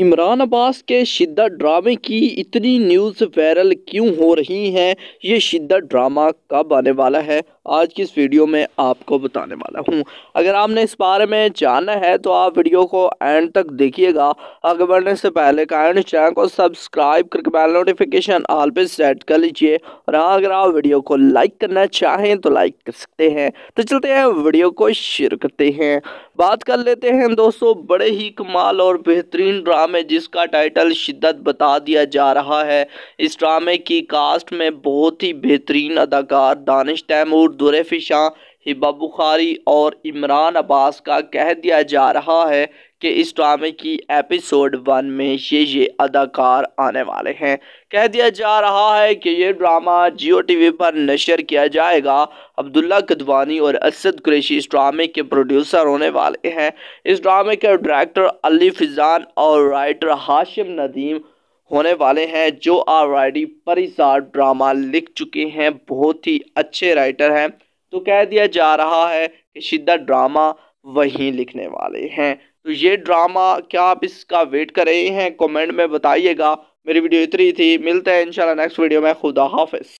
इमरान अब्बास के शिद्दत ड्रामे की इतनी न्यूज़ वायरल क्यों हो रही हैं ये शिद्दत ड्रामा कब आने वाला है आज की इस वीडियो में आपको बताने वाला हूँ अगर आपने इस बारे में जानना है तो आप वीडियो को एंड तक देखिएगा आगे बढ़ने से पहले काइंड चैनल को सब्सक्राइब करके बैल नोटिफिकेशन ऑल पे सेट कर लीजिए और हाँ, अगर आप वीडियो को लाइक करना चाहें तो लाइक कर सकते हैं तो चलते हैं वीडियो को शेयर करते हैं बात कर लेते हैं दोस्तों बड़े ही कमाल और बेहतरीन ड्रामा ड्रामे जिसका टाइटल शिद्दत बता दिया जा रहा है इस ड्रामे की कास्ट में बहुत ही बेहतरीन अदाकार दानिश तैमूर फिशा हिब्बा बुखारी और इमरान अब्बास का कह दिया जा रहा है कि इस ड्रामे की एपिसोड वन में ये ये अदाकार आने वाले हैं कह दिया जा रहा है कि ये ड्रामा जियो टीवी पर नशर किया जाएगा अब्दुल्ला कदवानी और असद कुरेशी इस ड्रामे के प्रोड्यूसर होने वाले हैं इस ड्रामे के डायरेक्टर अली फिजान और राइटर हाशिम नदीम होने वाले हैं जो ऑलरेडी परिसार ड्रामा लिख चुके हैं बहुत ही अच्छे राइटर हैं तो कह दिया जा रहा है कि शिदा ड्रामा वहीं लिखने वाले हैं तो ये ड्रामा क्या आप इसका वेट कर रहे हैं कमेंट में बताइएगा मेरी वीडियो इतनी थी मिलते हैं इंशाल्लाह नेक्स्ट वीडियो में खुदा हाफिज